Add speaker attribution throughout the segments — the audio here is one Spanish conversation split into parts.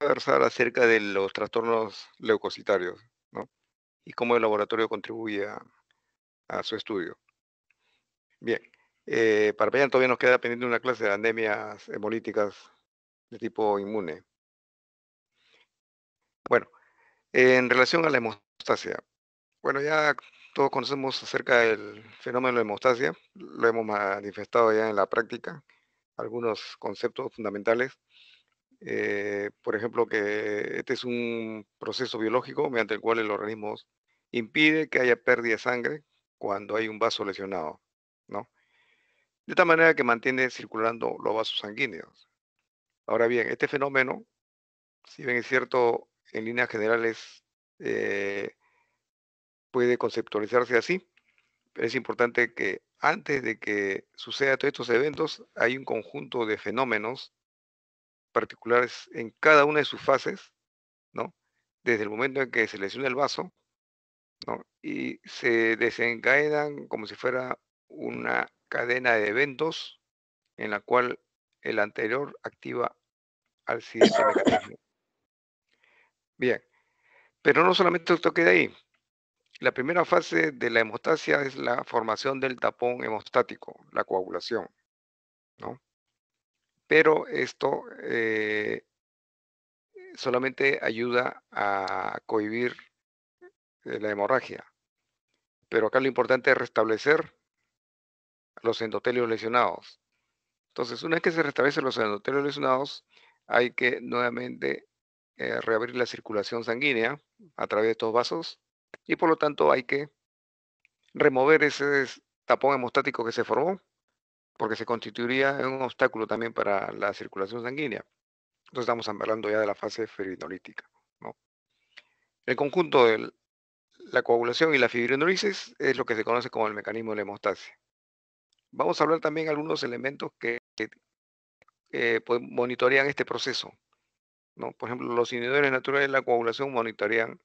Speaker 1: hablar acerca de los trastornos leucocitarios ¿no? y cómo el laboratorio contribuye a, su estudio. Bien, eh, para mañana todavía nos queda pendiente una clase de anemias hemolíticas de tipo inmune. Bueno, en relación a la hemostasia, bueno, ya todos conocemos acerca del fenómeno de la hemostasia, lo hemos manifestado ya en la práctica, algunos conceptos fundamentales. Eh, por ejemplo, que este es un proceso biológico mediante el cual el organismo impide que haya pérdida de sangre cuando hay un vaso lesionado, ¿no? De tal manera que mantiene circulando los vasos sanguíneos. Ahora bien, este fenómeno, si bien es cierto, en líneas generales eh, puede conceptualizarse así, pero es importante que antes de que sucedan todos estos eventos hay un conjunto de fenómenos particulares en cada una de sus fases, ¿no? Desde el momento en que se lesiona el vaso, ¿no? Y se desencadenan como si fuera una cadena de eventos en la cual el anterior activa al siguiente Bien, pero no solamente esto queda ahí. La primera fase de la hemostasia es la formación del tapón hemostático, la coagulación. ¿no? pero esto eh, solamente ayuda a cohibir eh, la hemorragia. Pero acá lo importante es restablecer los endotelios lesionados. Entonces, una vez que se restablecen los endotelios lesionados, hay que nuevamente eh, reabrir la circulación sanguínea a través de estos vasos y por lo tanto hay que remover ese tapón hemostático que se formó porque se constituiría en un obstáculo también para la circulación sanguínea. Entonces estamos hablando ya de la fase fibrinolítica. ¿no? El conjunto de la coagulación y la fibrinolisis es lo que se conoce como el mecanismo de la hemostasia. Vamos a hablar también de algunos elementos que, eh, pues, monitorean este proceso. ¿no? Por ejemplo, los inhibidores naturales de la coagulación monitorean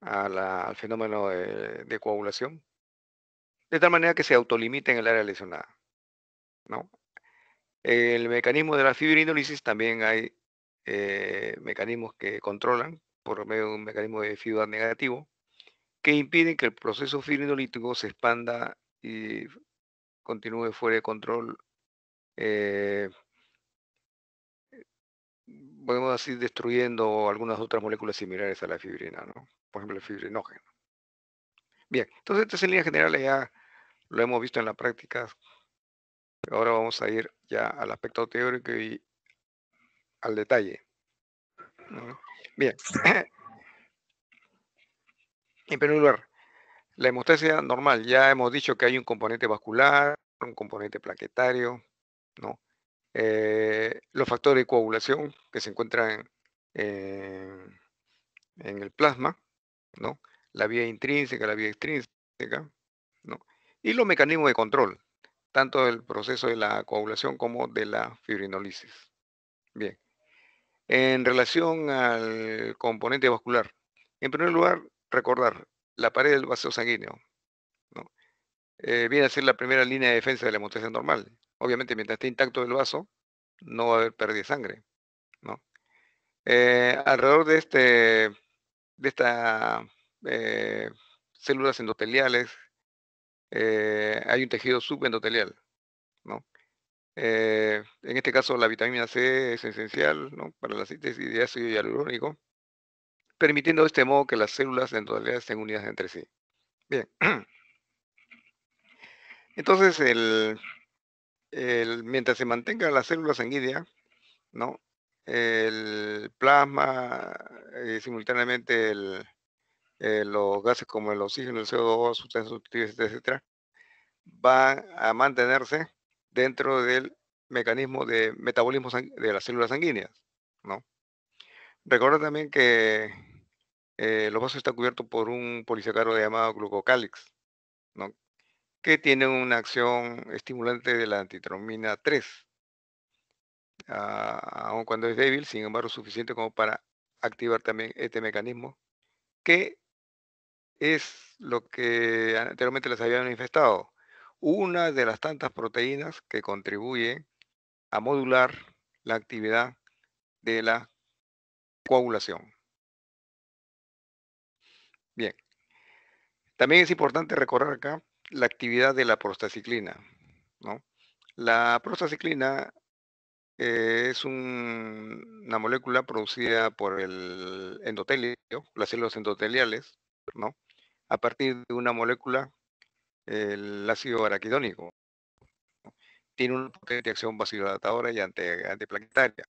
Speaker 1: al fenómeno de, coagulación, de tal manera que se autolimiten en el área lesionada. ¿no? El mecanismo de la fibrinólisis también hay eh, mecanismos que controlan por medio de un mecanismo de feedback negativo que impiden que el proceso fibrinolítico se expanda y continúe fuera de control. Eh, podemos así destruyendo algunas otras moléculas similares a la fibrina, ¿no? Por ejemplo, el fibrinógeno. Bien, entonces es en línea general ya lo hemos visto en la práctica Ahora vamos a ir ya al aspecto teórico y al detalle. Bien. En primer lugar, la hemostasia normal. Ya hemos dicho que hay un componente vascular, un componente plaquetario, ¿no? Eh, los factores de coagulación que se encuentran en, en, el plasma, ¿no? La vía intrínseca, la vía extrínseca, ¿no? Y los mecanismos de control, tanto del proceso de la coagulación como de la fibrinolisis. Bien, en relación al componente vascular, en primer lugar, recordar la pared del vaso sanguíneo. Eh, viene a ser la primera línea de defensa de la hemostasia normal. Obviamente, mientras esté intacto el vaso, no va a haber pérdida de sangre. Eh, alrededor de, este, de estas eh, células endoteliales eh, hay un tejido subendotelial, ¿no? Eh, en este caso, la vitamina C es esencial para la síntesis de ácido hialurónico, permitiendo de este modo que las células endoteliales estén unidas entre sí. Bien. Entonces, el, mientras se mantenga la célula sanguínea, ¿no? el plasma, y eh, simultáneamente los gases como el oxígeno, el CO2, sustancias sustitutivas, etc., va a mantenerse dentro del mecanismo de metabolismo de las células sanguíneas, ¿no? Recuerda también que eh, los vasos están cubiertos por un polisacárido llamado glucocálix, ¿no? que tiene una acción estimulante de la antitromina 3, ah, aun cuando es débil, sin embargo suficiente como para activar también este mecanismo, que es lo que anteriormente les había manifestado, una de las tantas proteínas que contribuye a modular la actividad de la coagulación. Bien, también es importante recordar acá la actividad de la prostaciclina. ¿no? La prostaciclina es una molécula producida por el endotelio, las células endoteliales, ¿no? a partir de una molécula el ácido araquidónico. Tiene una potente acción vasodilatadora y antiplanetaria.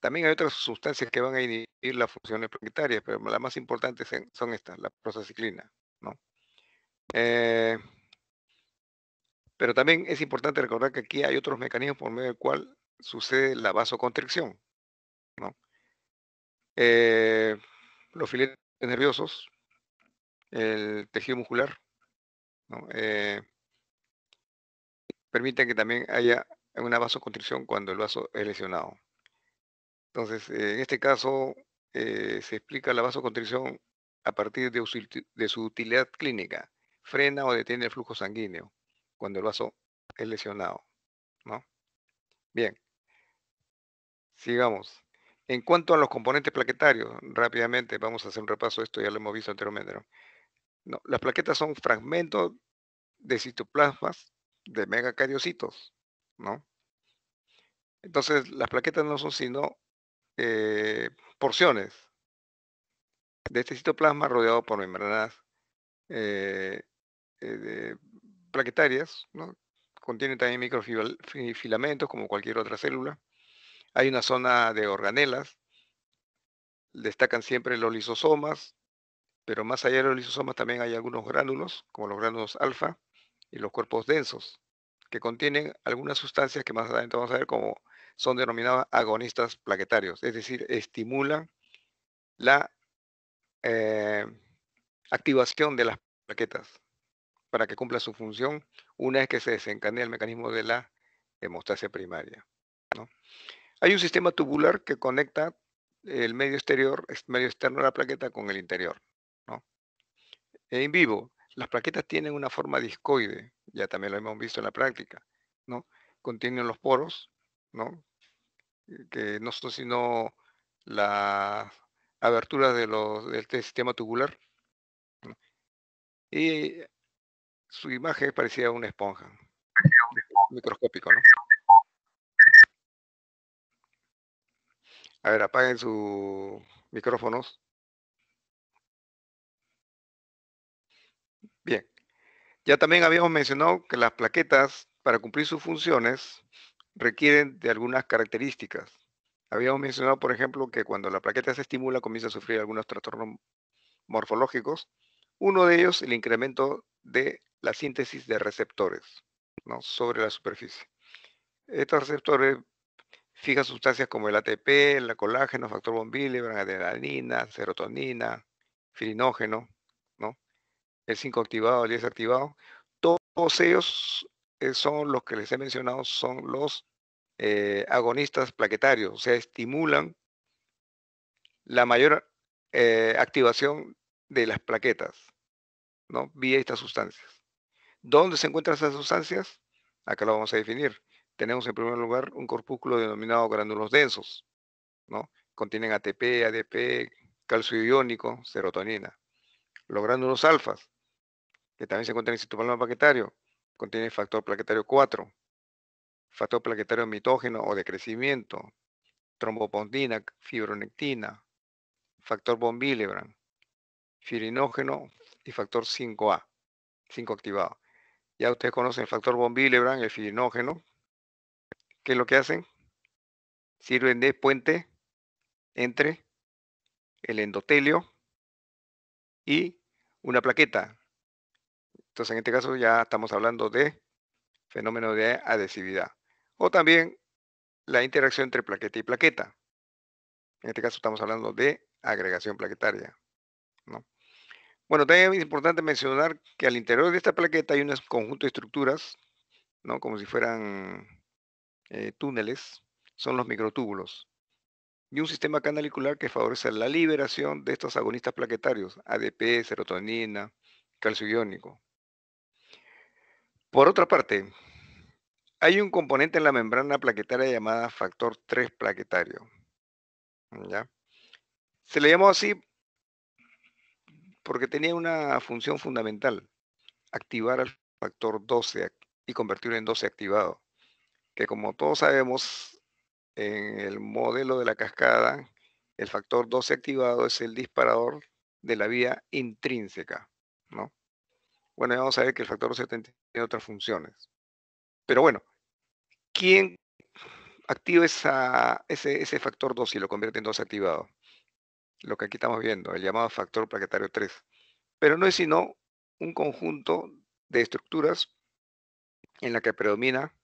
Speaker 1: También hay otras sustancias que van a inhibir las funciones planetarias, pero las más importantes son estas, la prosaciclina ¿no? Eh, pero también es importante recordar que aquí hay otros mecanismos por medio del cual sucede la vasoconstricción. ¿no? Eh, los filetes nerviosos, el tejido muscular, ¿no? Eh, permiten que también haya una vasoconstricción cuando el vaso es lesionado. Entonces, en este caso, eh, se explica la vasoconstricción a partir de, su utilidad clínica. Frena o detiene el flujo sanguíneo cuando el vaso es lesionado. ¿no? Bien, sigamos. En cuanto a los componentes plaquetarios, rápidamente vamos a hacer un repaso, esto ya lo hemos visto anteriormente. ¿no? No, las plaquetas son fragmentos de citoplasmas de megacariocitos, ¿no? Entonces, las plaquetas no son sino eh, porciones de este citoplasma rodeado por membranas eh, eh, plaquetarias, ¿no? Contiene también microfilamentos como cualquier otra célula. Hay una zona de organelas. Destacan siempre los lisosomas, pero más allá de los lisosomas también hay algunos gránulos, como los gránulos alfa y los cuerpos densos, que contienen algunas sustancias que más adelante vamos a ver como son denominadas agonistas plaquetarios, es decir, estimulan la eh, activación de las plaquetas para que cumpla su función una vez que se desencadena el mecanismo de la hemostasia primaria. Hay un sistema tubular que conecta el medio exterior, medio externo de la plaqueta con el interior en vivo, las plaquetas tienen una forma discoide, ya también lo hemos visto en la práctica, ¿no? Contienen los poros, ¿no? Eh, que no son sino las aberturas de, los, este sistema tubular. Y su imagen parecía una esponja, microscópico, ¿no? A ver, apaguen sus micrófonos. Ya también habíamos mencionado que las plaquetas, para cumplir sus funciones, requieren de algunas características. Habíamos mencionado, por ejemplo, que cuando la plaqueta se estimula comienza a sufrir algunos trastornos morfológicos. Uno de ellos, el incremento de la síntesis de receptores sobre la superficie. Estos receptores fijan sustancias como el ATP, el colágeno, factor bombil, adrenalina, serotonina, filinógeno el 5 activado, el 10 activado. Todos ellos eh, son los que les he mencionado, son los eh, agonistas plaquetarios, o sea, estimulan la mayor eh, activación de las plaquetas, ¿no? Vía estas sustancias. ¿Dónde se encuentran esas sustancias? Acá lo vamos a definir. Tenemos en primer lugar un corpúsculo denominado gránulos densos, ¿no? Contienen ATP, ADP, calcio iónico, serotonina. Los gránulos alfas que también se encuentra en el citoplasma plaquetario, contiene el factor plaquetario 4, factor plaquetario mitógeno o de crecimiento, trombopondina, fibronectina, factor von Willebrand, y factor 5A, 5 activado. Ya ustedes conocen el factor von el fibrinógeno. ¿Qué es lo que hacen? Sirven de puente entre el endotelio y una plaqueta, entonces, en este caso ya estamos hablando de fenómeno de adhesividad. O también la interacción entre plaqueta y plaqueta. En este caso estamos hablando de agregación plaquetaria. Bueno, también es importante mencionar que al interior de esta plaqueta hay un conjunto de estructuras, como si fueran eh, túneles, son los microtúbulos. Y un sistema canalicular que favorece la liberación de estos agonistas plaquetarios, ADP, serotonina, calcio iónico. Por otra parte, hay un componente en la membrana plaquetaria llamada factor 3 plaquetario. ¿ya? Se le llamó así porque tenía una función fundamental, activar al factor 12 y convertirlo en 12 activado, que como todos sabemos, en el modelo de la cascada, el factor 12 activado es el disparador de la vía intrínseca, ¿no? Bueno, ya vamos a ver que el factor 70 en otras funciones. Pero bueno, ¿quién activa esa, ese, factor 2 y lo convierte en 2 activado? Lo que aquí estamos viendo, el llamado factor plaquetario 3. Pero no es sino un conjunto de estructuras en la que predomina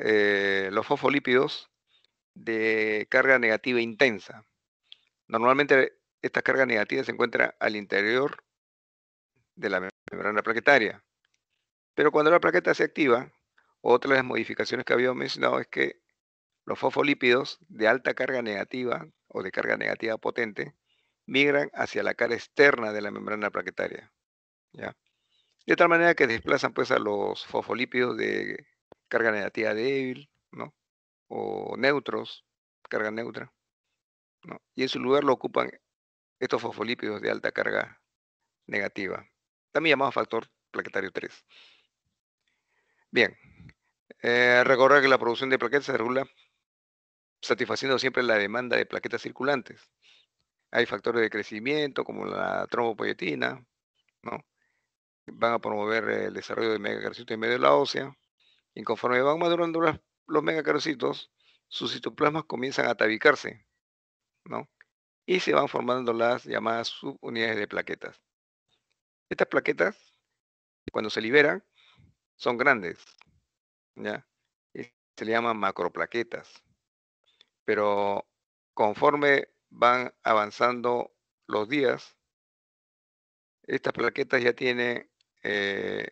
Speaker 1: eh, los fosfolípidos de carga negativa intensa. Normalmente esta carga negativa se encuentra al interior de la membrana plaquetaria. Pero cuando la plaqueta se activa, otra de las modificaciones que había mencionado es que los fosfolípidos de alta carga negativa o de carga negativa potente migran hacia la cara externa de la membrana plaquetaria. ¿ya? De tal manera que desplazan pues a los fosfolípidos de carga negativa débil, ¿no? O neutros, carga neutra, Y en su lugar lo ocupan estos fosfolípidos de alta carga negativa, también llamado factor plaquetario 3. Bien. Eh, recordar que la producción de plaquetas se regula satisfaciendo siempre la demanda de plaquetas circulantes. Hay factores de crecimiento como la trombopoyetina, ¿no? Van a promover el desarrollo de megacarocitos en medio de la ósea. Y conforme van madurando los megacarocitos, sus citoplasmas comienzan a tabicarse, ¿no? Y se van formando las llamadas subunidades de plaquetas. Estas plaquetas, cuando se liberan, son grandes, ¿ya? Y se le llaman macroplaquetas. Pero conforme van avanzando los días, estas plaquetas ya tienen eh,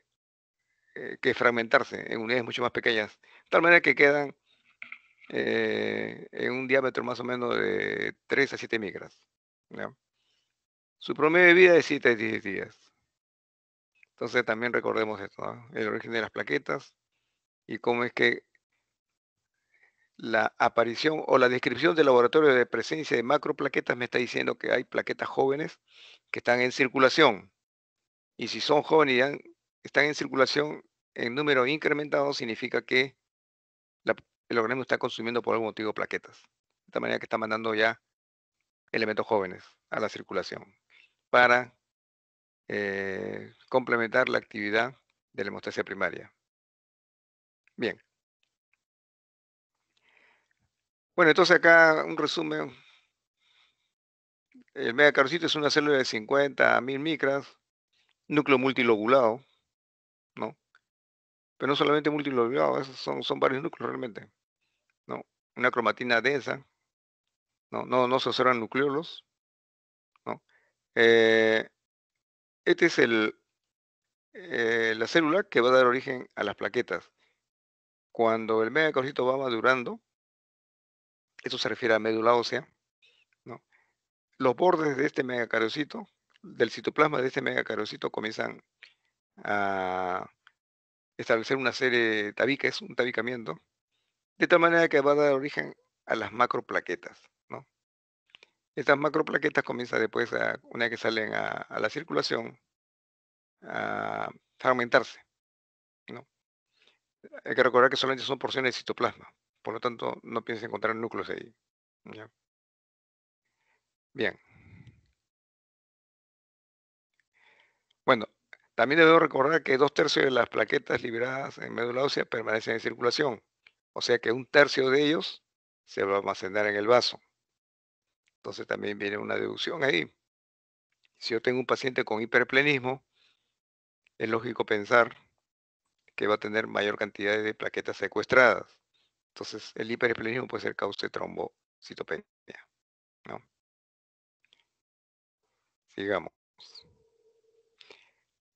Speaker 1: eh, que fragmentarse en unidades mucho más pequeñas, de tal manera que quedan eh, en un diámetro más o menos de 3 a 7 micras. Su promedio de vida es 7 a 10 días. Entonces también recordemos esto, el origen de las plaquetas y cómo es que la aparición o la descripción del laboratorio de presencia de macro plaquetas me está diciendo que hay plaquetas jóvenes que están en circulación. Y si son jóvenes y están en circulación en número incrementado, significa que el organismo está consumiendo por algún motivo plaquetas. De esta manera que está mandando ya elementos jóvenes a la circulación para eh, complementar la actividad de la hemostasia primaria. Bien. Bueno, entonces acá un resumen. El megacarocito es una célula de 50 a 1000 micras, núcleo multilobulado, ¿no? Pero no solamente multilobulado, son, son varios núcleos realmente, ¿no? Una cromatina densa, ¿no? No, no se observan nucleolos, ¿no? Eh, este es el, eh, la célula que va a dar origen a las plaquetas. Cuando el megacarocito va madurando, eso se refiere a médula ósea, ¿no? los bordes de este megacariocito, del citoplasma de este megacarocito, comienzan a establecer una serie de tabiques, un tabicamiento, de tal manera que va a dar origen a las macroplaquetas. Estas macroplaquetas comienzan después, a, una vez que salen a, la circulación, a aumentarse. Hay que recordar que solamente son porciones de citoplasma, por lo tanto no piensen encontrar núcleos ahí. Bien. Bueno, también debo recordar que dos tercios de las plaquetas liberadas en médula ósea permanecen en circulación, o sea que un tercio de ellos se va a almacenar en el vaso. Entonces también viene una deducción ahí. Si yo tengo un paciente con hiperplenismo, es lógico pensar que va a tener mayor cantidad de plaquetas secuestradas. Entonces, el hiperplenismo puede ser causa de trombocitopenia. ¿no? Sigamos.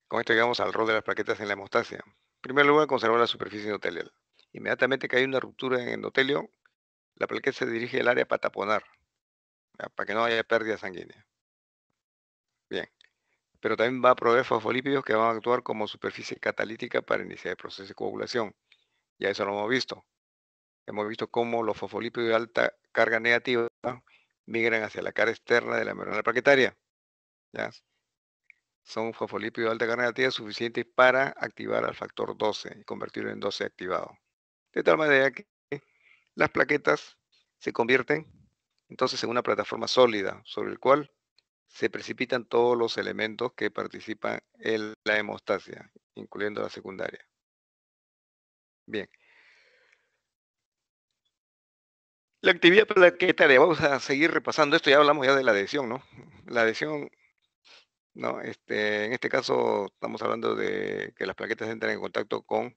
Speaker 1: Con esto llegamos al rol de las plaquetas en la hemostasia. En primer lugar, conservar la superficie endotelial. Inmediatamente que hay una ruptura en el endotelio, la plaqueta se dirige al área para taponar. Ah, para que no haya pérdida sanguínea. Bien. Pero también va a proveer fosfolípidos que van a actuar como superficie catalítica para iniciar el proceso de coagulación. Ya eso lo hemos visto. Hemos visto cómo los fosfolípidos de alta carga negativa migran hacia la cara externa de la membrana plaquetaria. ¿ya? Son fosfolípidos de alta carga negativa suficientes para activar al factor 12 y convertirlo en 12 activado. De tal manera que las plaquetas se convierten entonces, es una plataforma sólida sobre el cual se precipitan todos los elementos que participan en la hemostasia, incluyendo la secundaria. Bien. La actividad plaquetaria, vamos a seguir repasando esto, ya hablamos ya de la adhesión, ¿no? La adhesión, ¿no? Este, en este caso estamos hablando de que las plaquetas entran en contacto con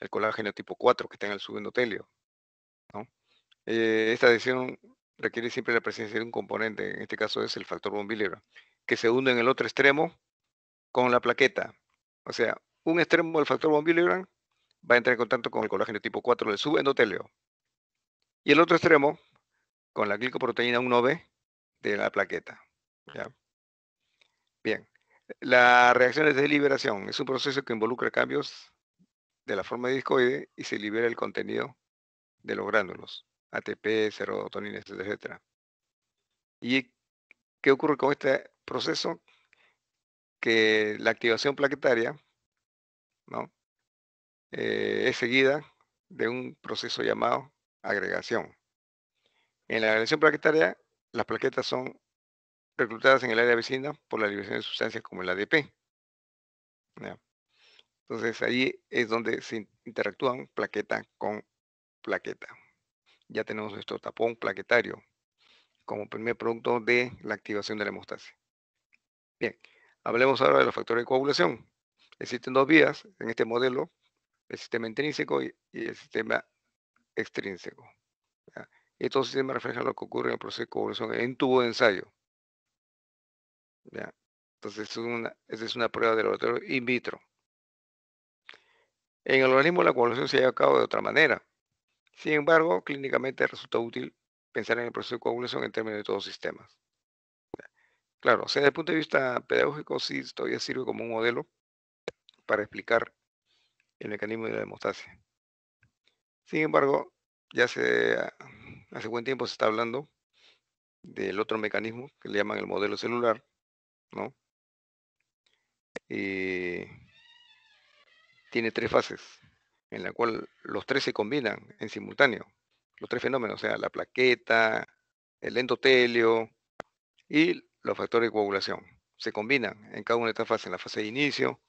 Speaker 1: el colágeno tipo 4 que está en el subendotelio, ¿no? Eh, esta adhesión requiere siempre la presencia de un componente, en este caso es el factor Willebrand que se hunde en el otro extremo con la plaqueta. O sea, un extremo del factor Willebrand va a entrar en contacto con el colágeno tipo 4 del subendotelio. Y el otro extremo con la glicoproteína 1B de la plaqueta. ¿ya? Bien. Las reacción de liberación es un proceso que involucra cambios de la forma de discoide y se libera el contenido de los gránulos. ATP, serotoninas, etcétera. ¿Y qué ocurre con este proceso? Que la activación plaquetaria ¿no? Eh, es seguida de un proceso llamado agregación. En la agregación plaquetaria, las plaquetas son reclutadas en el área vecina por la liberación de sustancias como la ADP. Entonces ahí es donde se interactúan plaqueta con plaqueta ya tenemos nuestro tapón plaquetario como primer producto de la activación de la hemostasis. Bien, hablemos ahora de los factores de coagulación. Existen dos vías en este modelo, el sistema intrínseco y, el sistema extrínseco. Estos sistemas reflejan lo que ocurre en el proceso de coagulación en tubo de ensayo. Entonces, es esa es una prueba de laboratorio in vitro. En el organismo la coagulación se lleva a cabo de otra manera. Sin embargo, clínicamente resulta útil pensar en el proceso de coagulación en términos de todos los sistemas. Claro, desde el punto de vista pedagógico, sí todavía sirve como un modelo para explicar el mecanismo de la hemostasia. Sin embargo, ya hace, ah, hace buen tiempo se está hablando del otro mecanismo que le llaman el modelo celular, ¿no? Y tiene tres fases en la cual los tres se combinan en simultáneo, los tres fenómenos, o sea, la plaqueta, el endotelio y los factores de coagulación. Se combinan en cada una de estas fases, en la fase de inicio,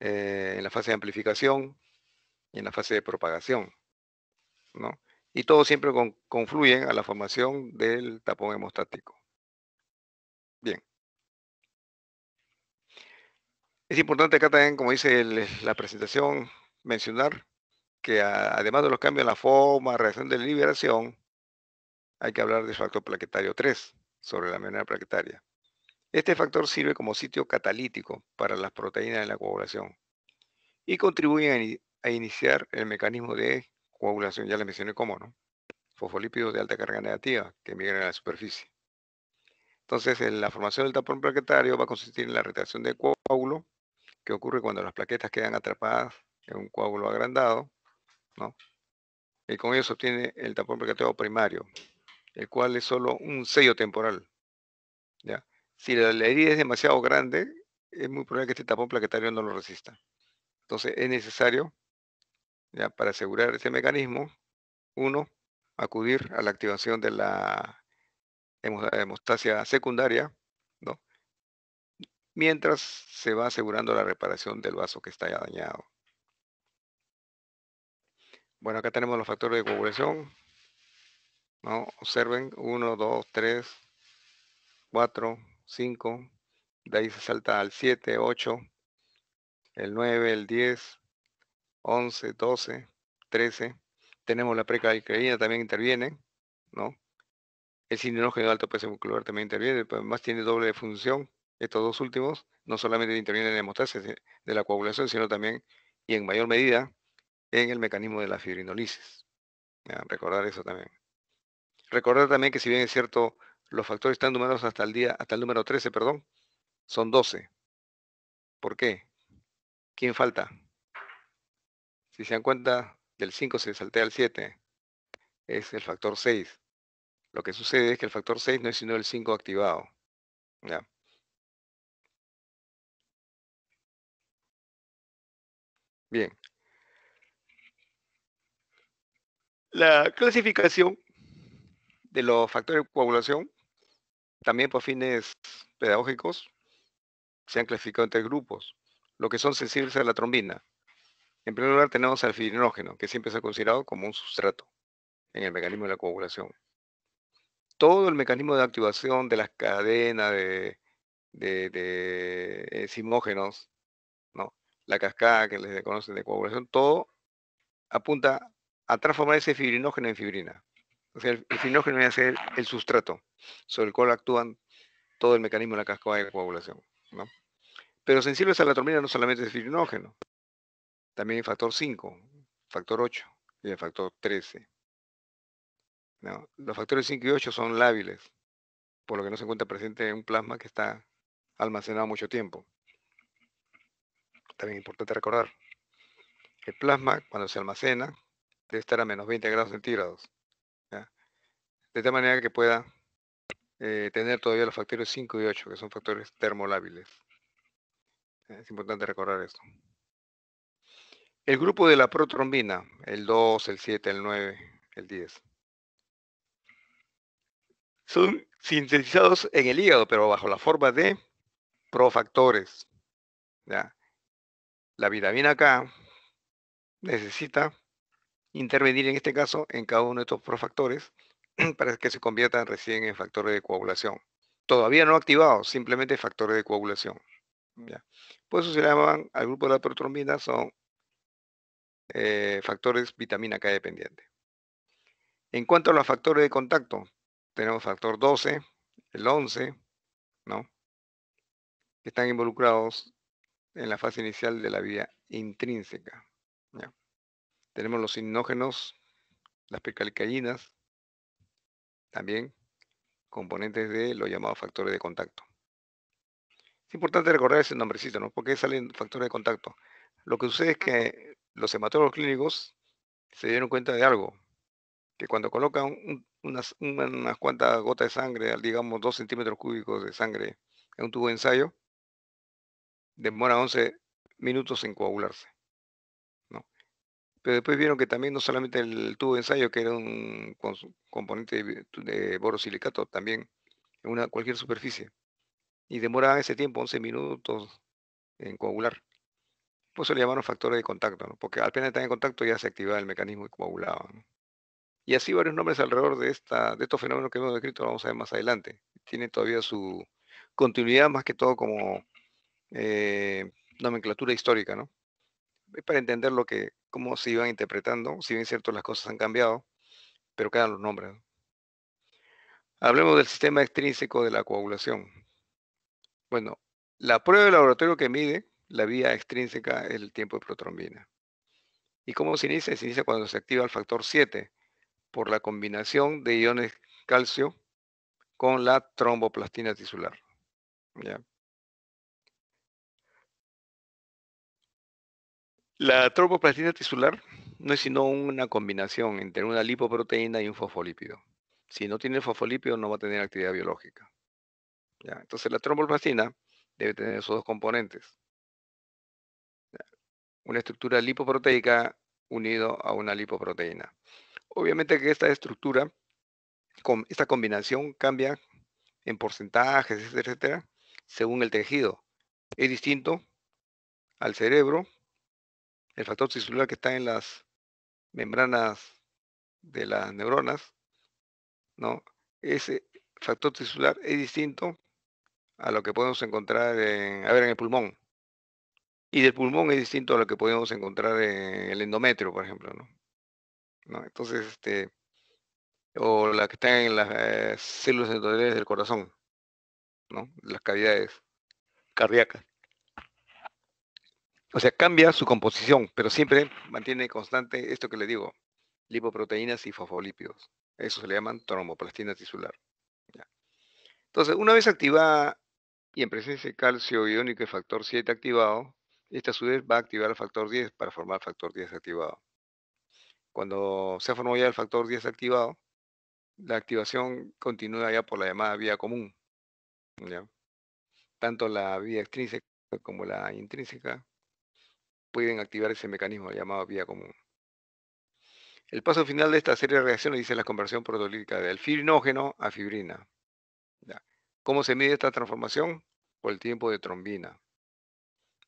Speaker 1: eh, en la fase de amplificación y en la fase de propagación. Y todo siempre confluyen a la formación del tapón hemostático. Bien. Es importante acá también, como dice la presentación, mencionar que además de los cambios en la forma, reacción de liberación, hay que hablar del factor plaquetario 3 sobre la membrana plaquetaria. Este factor sirve como sitio catalítico para las proteínas de la coagulación y contribuye a, iniciar el mecanismo de coagulación, ya les mencioné cómo, ¿no? Fosfolípidos de alta carga negativa que migran a la superficie. Entonces, la formación del tapón plaquetario va a consistir en la retracción de coágulo que ocurre cuando las plaquetas quedan atrapadas es un coágulo agrandado, ¿no? Y con ello se obtiene el tapón plaquetario primario, el cual es solo un sello temporal. ¿ya? Si la, herida es demasiado grande, es muy probable que este tapón plaquetario no lo resista. Entonces es necesario, ya para asegurar ese mecanismo, uno, acudir a la activación de la hemostasia secundaria, ¿no? mientras se va asegurando la reparación del vaso que está ya dañado. Bueno, acá tenemos los factores de coagulación. ¿no? Observen, 1, 2, 3, 4, 5. De ahí se salta al 7, 8, el 9, el 10, 11, 12, 13. Tenemos la precalcaína, también interviene, ¿no? El sinenógeno de alto peso muscular también interviene, además tiene doble función. Estos dos últimos no solamente intervienen en la hemostasis de la coagulación, sino también y en mayor medida en el mecanismo de la fibrinolisis. Recordar eso también. Recordar también que si bien es cierto, los factores están numerados hasta el día, hasta el número 13, perdón, son 12. ¿Por qué? ¿Quién falta? Si se dan cuenta, del 5 se saltea al 7. Es el factor 6. Lo que sucede es que el factor 6 no es sino el 5 activado. Bien, La clasificación de los factores de coagulación, también por fines pedagógicos, se han clasificado en tres grupos, lo que son sensibles a la trombina. En primer lugar tenemos al fibrinógeno, que siempre se ha considerado como un sustrato en el mecanismo de la coagulación. Todo el mecanismo de activación de las cadenas de, de, ¿no? la cascada que les conocen de coagulación, todo apunta a transformar ese fibrinógeno en fibrina. O sea, el, fibrinógeno es a ser el sustrato sobre el cual actúan todo el mecanismo de la cascada de coagulación. Pero sensibles a la trombina no solamente es fibrinógeno, también el factor 5, factor 8 y el factor 13. Los factores 5 y 8 son lábiles, por lo que no se encuentra presente en un plasma que está almacenado mucho tiempo. También es importante recordar, el plasma cuando se almacena de estar a menos 20 grados centígrados. De tal manera que pueda eh, tener todavía los factores 5 y 8, que son factores termolábiles. Es importante recordar esto. El grupo de la protrombina, el 2, el 7, el 9, el 10. Son sintetizados en el hígado, pero bajo la forma de profactores. La vitamina K necesita intervenir en este caso en cada uno de estos profactores para que se conviertan recién en factores de coagulación. Todavía no activados, simplemente factores de coagulación. ¿ya? Por eso se llaman al grupo de la protrombina, son eh, factores vitamina K dependiente. En cuanto a los factores de contacto, tenemos factor 12, el 11, ¿no? Que están involucrados en la fase inicial de la vía intrínseca. ¿ya? Tenemos los sinógenos, las precalcaínas, también componentes de los llamados factores de contacto. Es importante recordar ese nombrecito, ¿no? Porque salen factores de contacto. Lo que sucede es que los hematólogos clínicos se dieron cuenta de algo, que cuando colocan unas, unas, cuantas gotas de sangre, digamos dos centímetros cúbicos de sangre en un tubo de ensayo, demora 11 minutos en coagularse pero después vieron que también no solamente el tubo de ensayo, que era un componente de, borosilicato, también en una, cualquier superficie. Y demoraban ese tiempo, 11 minutos, en coagular. Por eso le llamaron factores de contacto, ¿no? porque apenas están en contacto ya se activaba el mecanismo y coagulaban. Y así varios nombres alrededor de, esta, de estos fenómenos que hemos descrito, vamos a ver más adelante. Tiene todavía su continuidad más que todo como eh, nomenclatura histórica, ¿no? para entender lo que cómo se iban interpretando, si bien cierto las cosas han cambiado, pero quedan los nombres. Hablemos del sistema extrínseco de la coagulación. Bueno, la prueba de laboratorio que mide la vía extrínseca es el tiempo de protrombina. ¿Y cómo se inicia? Se inicia cuando se activa el factor 7 por la combinación de iones calcio con la tromboplastina tisular. ¿Ya? La tromboplastina tisular no es sino una combinación entre una lipoproteína y un fosfolípido. Si no tiene fosfolípido, no va a tener actividad biológica. Entonces, la tromboplastina debe tener esos dos componentes. Una estructura lipoproteica unido a una lipoproteína. Obviamente que esta estructura, con esta combinación cambia en porcentajes, etcétera, según el tejido. Es distinto al cerebro, el factor tisular que está en las membranas de las neuronas, ¿no? Ese factor tisular es distinto a lo que podemos encontrar en, a ver, en el pulmón. Y del pulmón es distinto a lo que podemos encontrar en el endometrio, por ejemplo, ¿no? ¿No? Entonces, este, o la que está en las eh, células endoteliales del corazón, ¿no? Las cavidades cardíacas o sea, cambia su composición, pero siempre mantiene constante esto que le digo, lipoproteínas y fosfolípidos. Eso se le llaman tromboplastina tisular. Entonces, una vez activada y en presencia de calcio iónico y factor 7 activado, esta a su vez va a activar el factor 10 para formar el factor 10 activado. Cuando se ha formado ya el factor 10 activado, la activación continúa ya por la llamada vía común. Tanto la vía extrínseca como la intrínseca pueden activar ese mecanismo llamado vía común. El paso final de esta serie de reacciones dice la conversión protolítica de fibrinógeno a fibrina. ¿Cómo se mide esta transformación? Por el tiempo de trombina.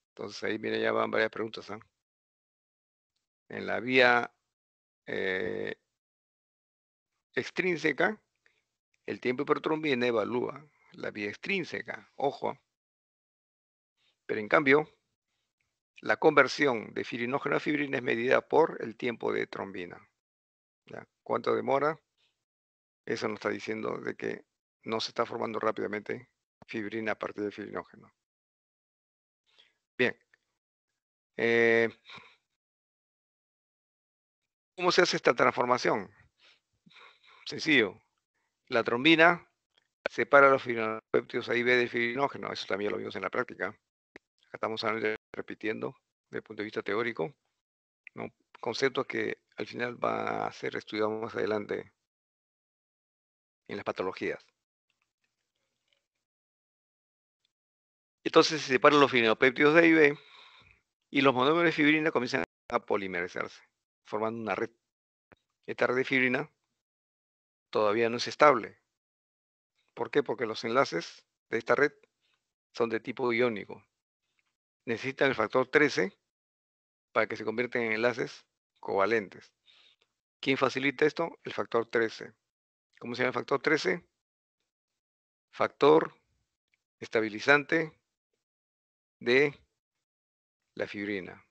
Speaker 1: Entonces ahí viene ya van varias preguntas. ¿ah? En la vía eh, extrínseca, el tiempo de protrombina evalúa la vía extrínseca, ojo. Pero en cambio, la conversión de fibrinógeno a fibrina es medida por el tiempo de trombina. ¿Cuánto demora? Eso nos está diciendo de que no se está formando rápidamente fibrina a partir de fibrinógeno. Bien. Eh, ¿Cómo se hace esta transformación? Sencillo. La trombina separa los fibrinopéptidos A y B de fibrinógeno. Eso también lo vimos en la práctica. Acá estamos hablando repitiendo desde el punto de vista teórico, un concepto que al final va a ser estudiado más adelante en las patologías. Entonces se separan los fibrinopéptidos de B, y los monómeros de fibrina comienzan a polimerizarse, formando una red. Esta red de fibrina todavía no es estable. ¿Por qué? Porque los enlaces de esta red son de tipo iónico, necesitan el factor 13 para que se conviertan en enlaces covalentes. ¿Quién facilita esto? El factor 13. ¿Cómo se llama el factor 13? Factor estabilizante de la fibrina.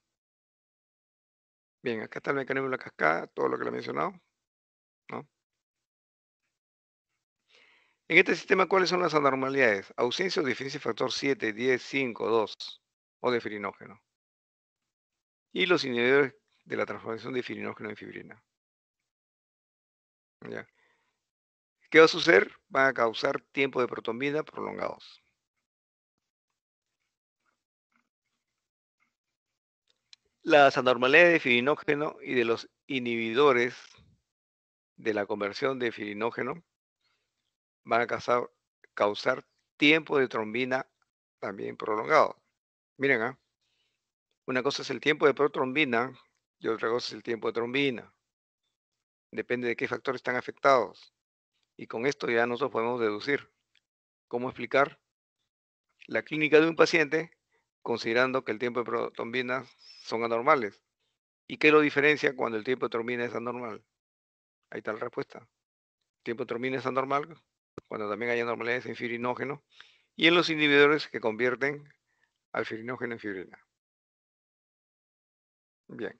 Speaker 1: Bien, acá está el mecanismo de la cascada, todo lo que le he mencionado. En este sistema, ¿cuáles son las anormalidades? Ausencia o deficiencia de factor 7, 10, 5, 2 o de fibrinógeno. Y los inhibidores de la transformación de fibrinógeno en fibrina. ¿Qué va a suceder? Van a causar tiempo de protrombina prolongados. Las anormalidades de fibrinógeno y de los inhibidores de la conversión de fibrinógeno van a causar, causar tiempo de trombina también prolongado. Miren, ¿ah? Una cosa es el tiempo de protrombina y otra cosa es el tiempo de trombina. Depende de qué factores están afectados. Y con esto ya nosotros podemos deducir cómo explicar la clínica de un paciente considerando que el tiempo de protrombina son anormales. ¿Y qué lo diferencia cuando el tiempo de trombina es anormal? Ahí está la respuesta. El tiempo de trombina es anormal cuando también hay anormalidades en fibrinógeno y en los inhibidores que convierten fibrinógeno en fibrina. Bien.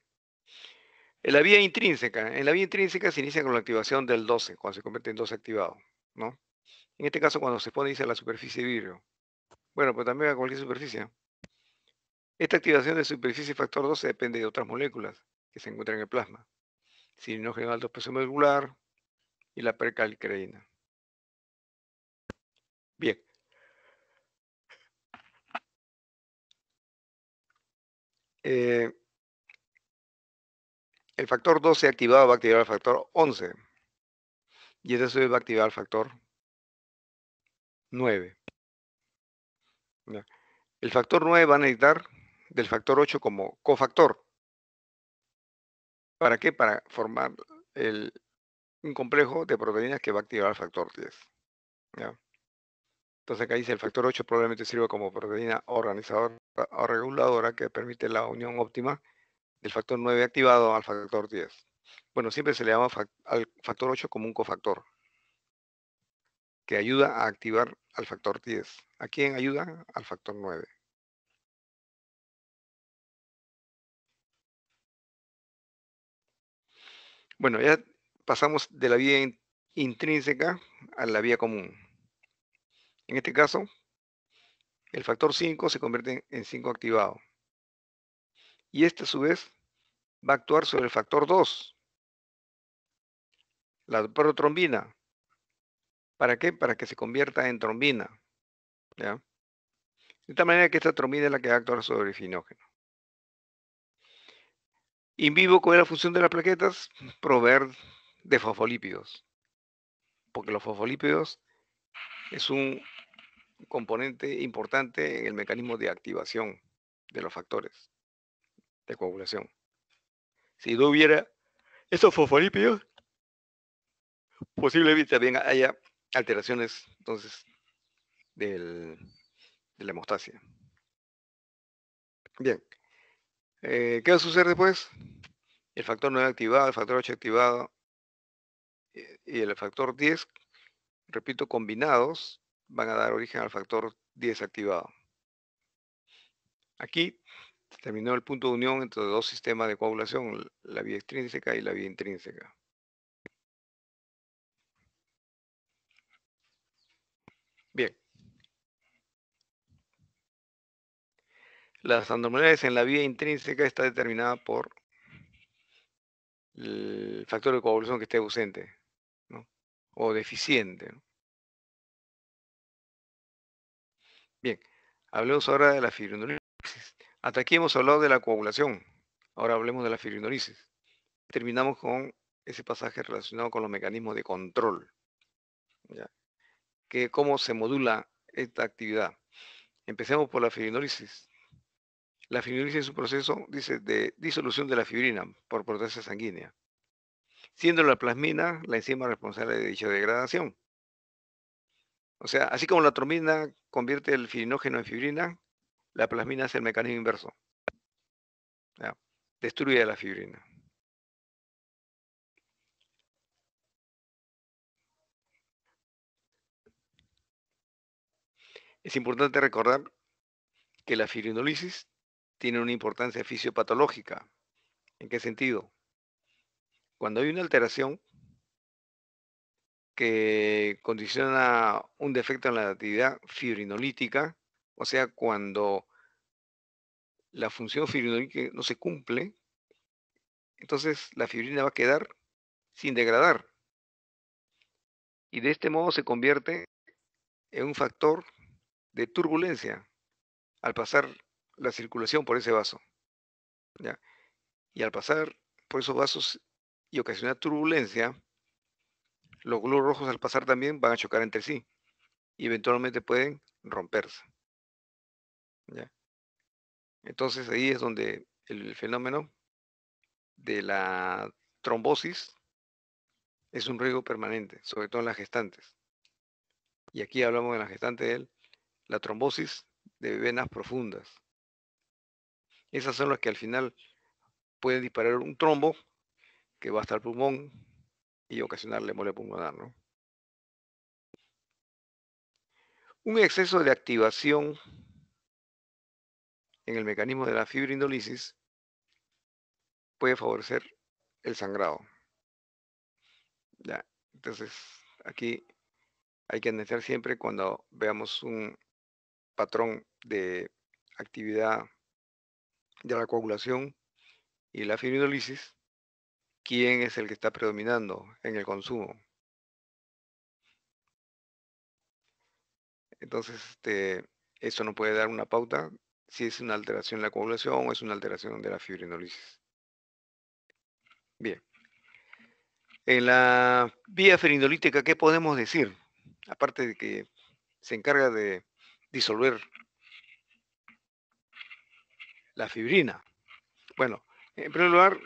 Speaker 1: En la vía intrínseca, en la vía intrínseca se inicia con la activación del 12, cuando se convierte en 12 activado, ¿no? En este caso, cuando se pone, dice la superficie de vidrio. Bueno, pues también a cualquier superficie. Esta activación de superficie factor 12 depende de otras moléculas que se encuentran en el plasma. Sirinógeno alto peso molecular y la percalcreína. Bien, Eh, el factor 12 activado va a activar el factor 11. Y este va a activar el factor 9. El factor 9 va a necesitar del factor 8 como cofactor. ¿Para qué? Para formar el, un complejo de proteínas que va a activar el factor 10. ¿Ya? Entonces acá dice el factor 8 probablemente sirva como proteína organizadora o reguladora que permite la unión óptima del factor 9 activado al factor 10. Bueno, siempre se le llama al factor 8 como un cofactor que ayuda a activar al factor 10. ¿A quién ayuda? Al factor 9. Bueno, ya pasamos de la vía intrínseca a la vía común. En este caso, el factor 5 se convierte en 5 activado. Y este a su vez va a actuar sobre el factor 2, la protrombina. ¿Para qué? Para que se convierta en trombina. De tal manera que esta trombina es la que va a actuar sobre el finógeno. In vivo, ¿cuál es la función de las plaquetas? Proveer de fosfolípidos. Porque los fosfolípidos es un componente importante en el mecanismo de activación de los factores de coagulación. Si no hubiera esos fosfolípidos, posiblemente también haya alteraciones entonces del, de la hemostasia. Bien. Eh, ¿Qué va a suceder después? El factor 9 activado, el factor 8 activado eh, y el factor 10, repito, combinados van a dar origen al factor desactivado. Aquí terminó el punto de unión entre dos sistemas de coagulación, la vía extrínseca y la vía intrínseca. Bien. Las anormalidades en la vía intrínseca está determinada por el factor de coagulación que esté ausente ¿no? o deficiente. ¿no? Bien, hablemos ahora de la fibrinolisis. Hasta aquí hemos hablado de la coagulación. Ahora hablemos de la fibrinolisis. Terminamos con ese pasaje relacionado con los mecanismos de control. Que cómo se modula esta actividad. Empecemos por la fibrinolisis. La fibrinolisis es un proceso, dice, de disolución de la fibrina por proteína sanguínea, siendo la plasmina la enzima responsable de dicha degradación. O sea, así como la trombina convierte el filinógeno en fibrina, la plasmina es el mecanismo inverso. Destruye la fibrina. Es importante recordar que la fibrinólisis tiene una importancia fisiopatológica. ¿En qué sentido? Cuando hay una alteración que condiciona un defecto en la actividad fibrinolítica, o sea, cuando la función fibrinolítica no se cumple, entonces la fibrina va a quedar sin degradar. Y de este modo se convierte en un factor de turbulencia al pasar la circulación por ese vaso. Y al pasar por esos vasos y ocasionar turbulencia, los glúteos rojos al pasar también van a chocar entre sí y eventualmente pueden romperse. ¿Ya? Entonces ahí es donde el fenómeno de la trombosis es un riesgo permanente, sobre todo en las gestantes. Y aquí hablamos de la gestante de la trombosis de venas profundas. Esas son las que al final pueden disparar un trombo que va hasta el pulmón, y ocasionarle mole pulmonar. Un exceso de activación en el mecanismo de la fibrinolisis puede favorecer el sangrado. Ya, entonces, aquí hay que analizar siempre cuando veamos un patrón de actividad de la coagulación y la fibrinolisis, quién es el que está predominando en el consumo. Entonces, este, eso no puede dar una pauta si es una alteración en la coagulación o es una alteración de la fibrinolisis. Bien. En la vía fibrinolítica, ¿qué podemos decir? Aparte de que se encarga de disolver la fibrina. Bueno, en primer lugar,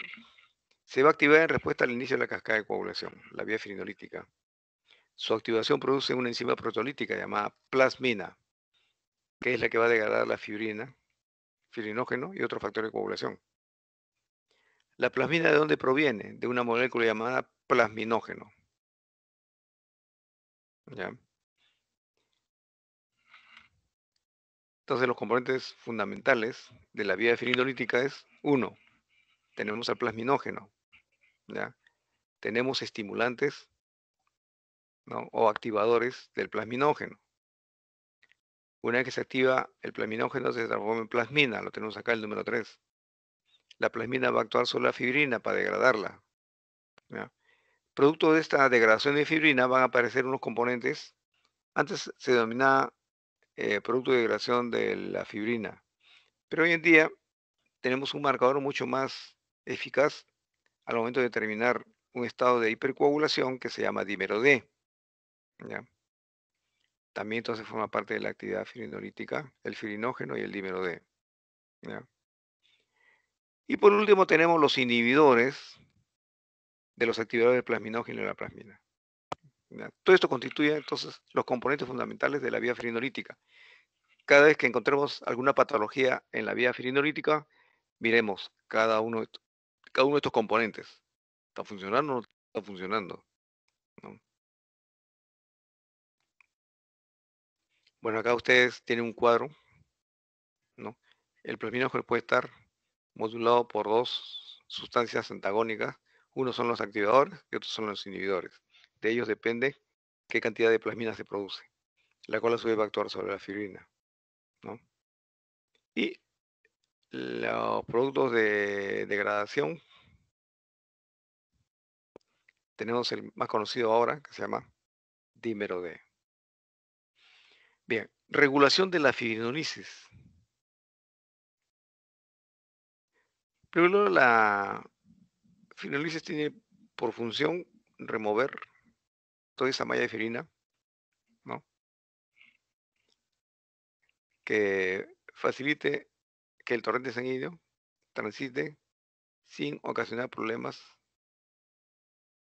Speaker 1: se va a activar en respuesta al inicio de la cascada de coagulación, la vía fibrinolítica. Su activación produce una enzima protolítica llamada plasmina, que es la que va a degradar la fibrina, fibrinógeno y otro factor de coagulación. ¿La plasmina de dónde proviene? De una molécula llamada plasminógeno. ¿Ya? Entonces los componentes fundamentales de la vía fibrinolítica es, uno, tenemos al plasminógeno, tenemos estimulantes o activadores del plasminógeno. Una vez que se activa el plasminógeno, se transforma en plasmina, lo tenemos acá el número 3. La plasmina va a actuar sobre la fibrina para degradarla. Producto de esta degradación de fibrina van a aparecer unos componentes. Antes se denominaba eh, producto de degradación de la fibrina. Pero hoy en día tenemos un marcador mucho más eficaz al momento de determinar un estado de hipercoagulación que se llama dímero D. También entonces forma parte de la actividad filinolítica, el filinógeno y el dímero D. Y por último tenemos los inhibidores de los activadores del plasminógeno y la plasmina. Todo esto constituye entonces los componentes fundamentales de la vía filinolítica. Cada vez que encontremos alguna patología en la vía filinolítica miremos cada uno de estos cada uno de estos componentes. ¿Está funcionando o no está funcionando? Bueno, acá ustedes tienen un cuadro, ¿no? El plasminógeno puede estar modulado por dos sustancias antagónicas. Uno son los activadores y otros son los inhibidores. De ellos depende qué cantidad de plasmina se produce, la cual a su va a actuar sobre la fibrina. ¿no? Y los productos de degradación. Tenemos el más conocido ahora, que se llama dímero D. Bien, regulación de la fibrinolisis. Primero, la fibrinolisis tiene por función remover toda esa malla de fibrina, ¿no? Que facilite que el torrente sanguíneo transite sin ocasionar problemas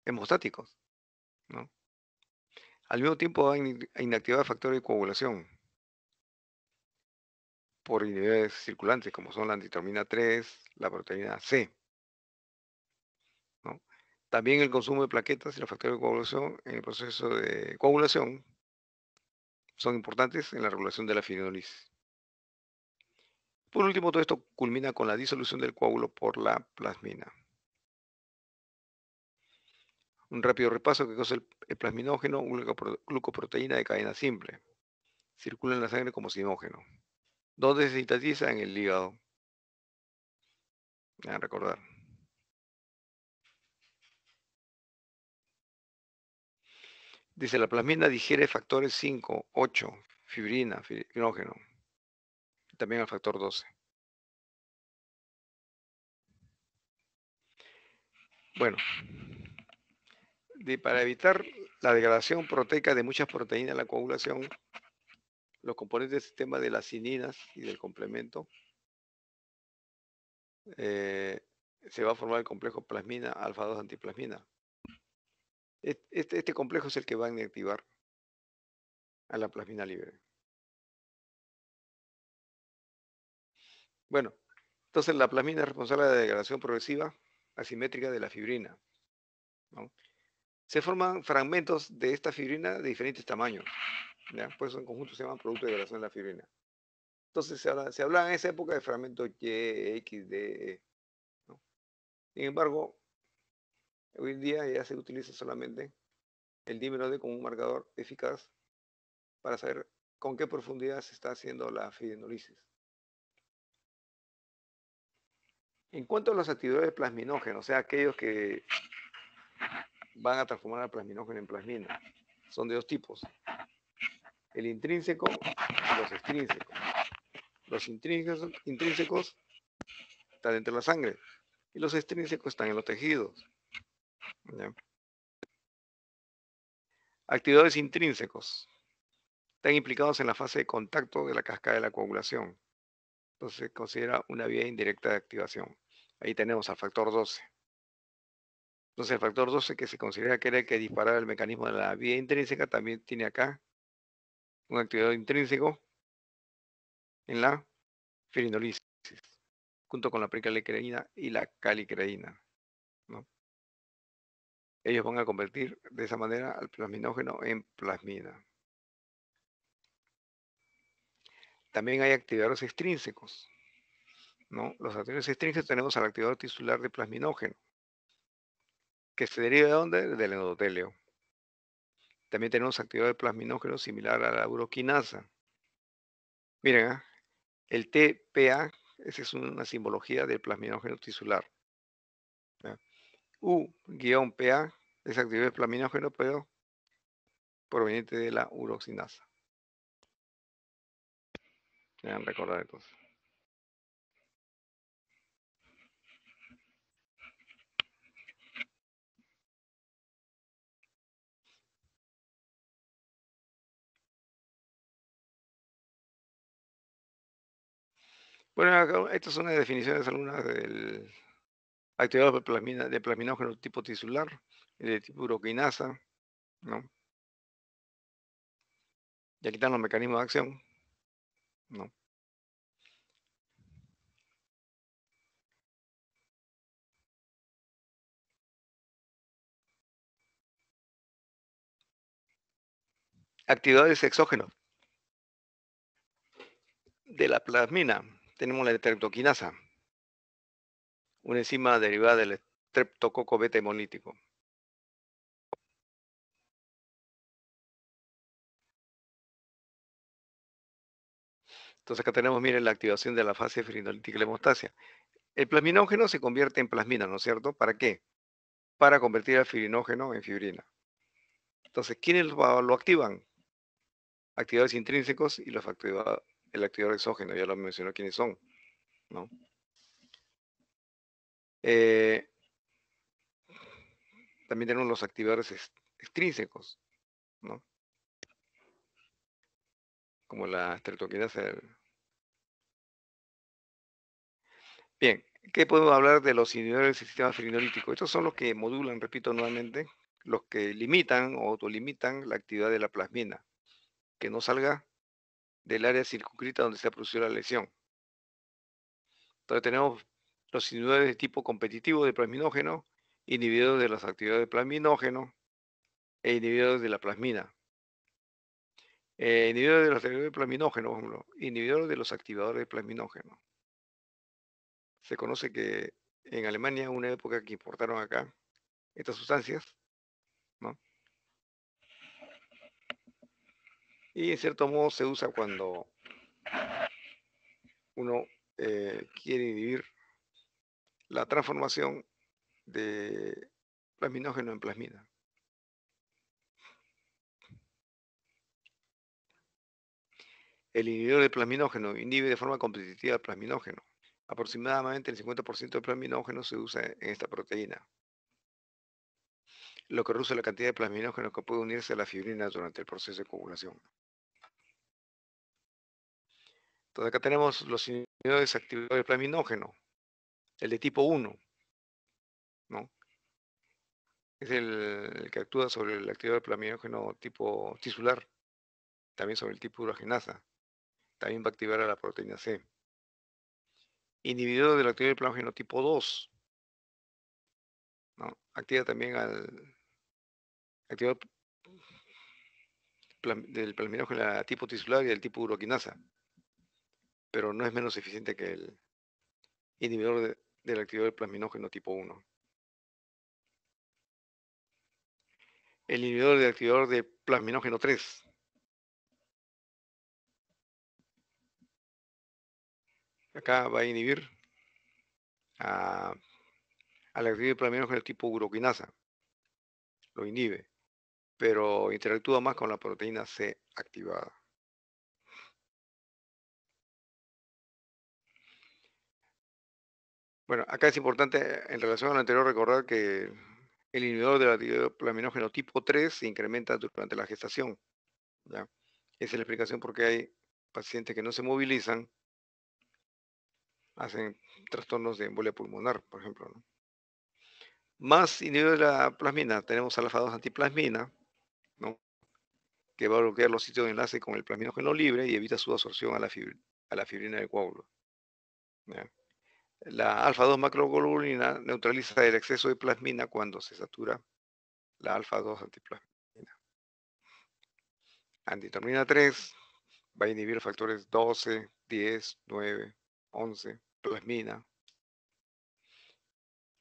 Speaker 1: hemostáticos. ¿no? Al mismo tiempo va a inactivar factores de coagulación por inhibidores circulantes como son la antitrombina 3, la proteína C. ¿no? También el consumo de plaquetas y los factores de coagulación en el proceso de coagulación son importantes en la regulación de la fibrinolisis. Por último, todo esto culmina con la disolución del coágulo por la plasmina. Un rápido repaso que causa el plasminógeno, glucoproteína de cadena simple. Circula en la sangre como sinógeno. ¿Dónde se sintetiza? En el hígado. A ah, recordar. Dice, la plasmina digiere factores 5, 8, fibrina, fibrinógeno también al factor 12. Bueno, para evitar la degradación proteica de muchas proteínas en la coagulación, los componentes del sistema de las cininas y del complemento, eh, se va a formar el complejo plasmina, alfa-2 antiplasmina. Este, este complejo es el que va a inactivar a la plasmina libre. Bueno, entonces la plasmina es responsable de la degradación progresiva asimétrica de la fibrina. Se forman fragmentos de esta fibrina de diferentes tamaños. ¿ya? Por eso en conjunto se llaman producto de degradación de la fibrina. Entonces se, habla, hablaba en esa época de fragmentos Y, X, D, e, Sin embargo, hoy en día ya se utiliza solamente el dímero D como un marcador eficaz para saber con qué profundidad se está haciendo la fibrinolisis. En cuanto a las activadores plasminógenos, o sea, aquellos que van a transformar el plasminógeno en plasmina, son de dos tipos, el intrínseco y los extrínsecos. Los intrínsecos, están dentro de la sangre y los extrínsecos están en los tejidos. Actividades intrínsecos están implicados en la fase de contacto de la cascada de la coagulación. Entonces se considera una vía indirecta de activación. Ahí tenemos al factor 12. Entonces el factor 12 que se considera que era el que disparaba el mecanismo de la vía intrínseca también tiene acá un activador intrínseco en la firinolisis, junto con la pricalicreína y la calicreína. ¿no? Ellos van a convertir de esa manera al plasminógeno en plasmina. También hay activadores extrínsecos. Los activos extrínsecos tenemos al activador tisular de plasminógeno, que se deriva de dónde? Del endotelio. También tenemos activador de plasminógeno similar a la uroquinasa. Miren, ¿ah? el TPA, esa es una simbología del plasminógeno tisular. u U-PA es activador de plasminógeno, pero proveniente de la uroxinasa.
Speaker 2: Deben recordar entonces.
Speaker 1: Bueno, estas son las definiciones algunas del activador de, de plasminógeno tipo tisular, de tipo uroquinasa, ¿no? Y aquí están los mecanismos de acción, ¿no? Actividades exógenas de la plasmina tenemos la estreptoquinasa, una enzima derivada del estreptococo beta hemolítico. Entonces acá tenemos, miren, la activación de la fase fibrinolítica y la hemostasia. El plasminógeno se convierte en plasmina, ¿no es cierto? ¿Para qué? Para convertir al fibrinógeno en fibrina. Entonces, ¿quiénes lo, activan? activadores intrínsecos y los el activador exógeno, ya lo mencionó quiénes son, ¿no? Eh, también tenemos los activadores extrínsecos, ¿no? Como la estreptoquinasa. Bien, ¿qué podemos hablar de los inhibidores del sistema frenolítico? Estos son los que modulan, repito nuevamente, los que limitan o autolimitan la actividad de la plasmina. Que no salga del área circuncrita donde se producido la lesión. Entonces tenemos los inhibidores de tipo competitivo de plasminógeno, inhibidores de las actividades de plasminógeno e inhibidores de la plasmina. Eh, inhibidores de los activadores de plasminógeno, por ejemplo, inhibidores de los activadores de plasminógeno. Se conoce que en Alemania, una época que importaron acá estas sustancias, ¿no? y en cierto modo se usa cuando uno eh, quiere inhibir la transformación de plasminógeno en plasmina. El inhibidor de plasminógeno inhibe de forma competitiva el plasminógeno. Aproximadamente el 50% del plasminógeno se usa en esta proteína, lo que reduce la cantidad de plasminógeno que puede unirse a la fibrina durante el proceso de coagulación. Entonces acá tenemos los inhibidores activadores del plaminógeno, el de tipo 1, ¿no? Es el, que actúa sobre el activador del plaminógeno tipo tisular, también sobre el tipo uragenasa, también va a activar a la proteína C. Inhibidor del activador del plaminógeno tipo 2, ¿no? Activa también al activador del plaminógeno tipo tisular y del tipo uroquinasa pero no es menos eficiente que el inhibidor de, de plasminógeno tipo 1. El inhibidor del activador de plasminógeno 3. Acá va a inhibir al activador de plasminógeno tipo uroquinasa. Lo inhibe, pero interactúa más con la proteína C activada. Bueno, acá es importante en relación a lo anterior recordar que el inhibidor de la plasminógeno tipo 3 se incrementa durante la gestación. ¿ya? Esa es la explicación por qué hay pacientes que no se movilizan, hacen trastornos de embolia pulmonar, por ejemplo. Más inhibidor de la plasmina, tenemos alfa-2 antiplasmina, ¿no? que va a bloquear los sitios de enlace con el plasminógeno libre y evita su absorción a la, a la fibrina del coágulo. ¿ya? La alfa-2 macroglobulina neutraliza el exceso de plasmina cuando se satura la alfa-2 antiplasmina. Antitermina 3 va a inhibir factores 12, 10, 9, 11, plasmina.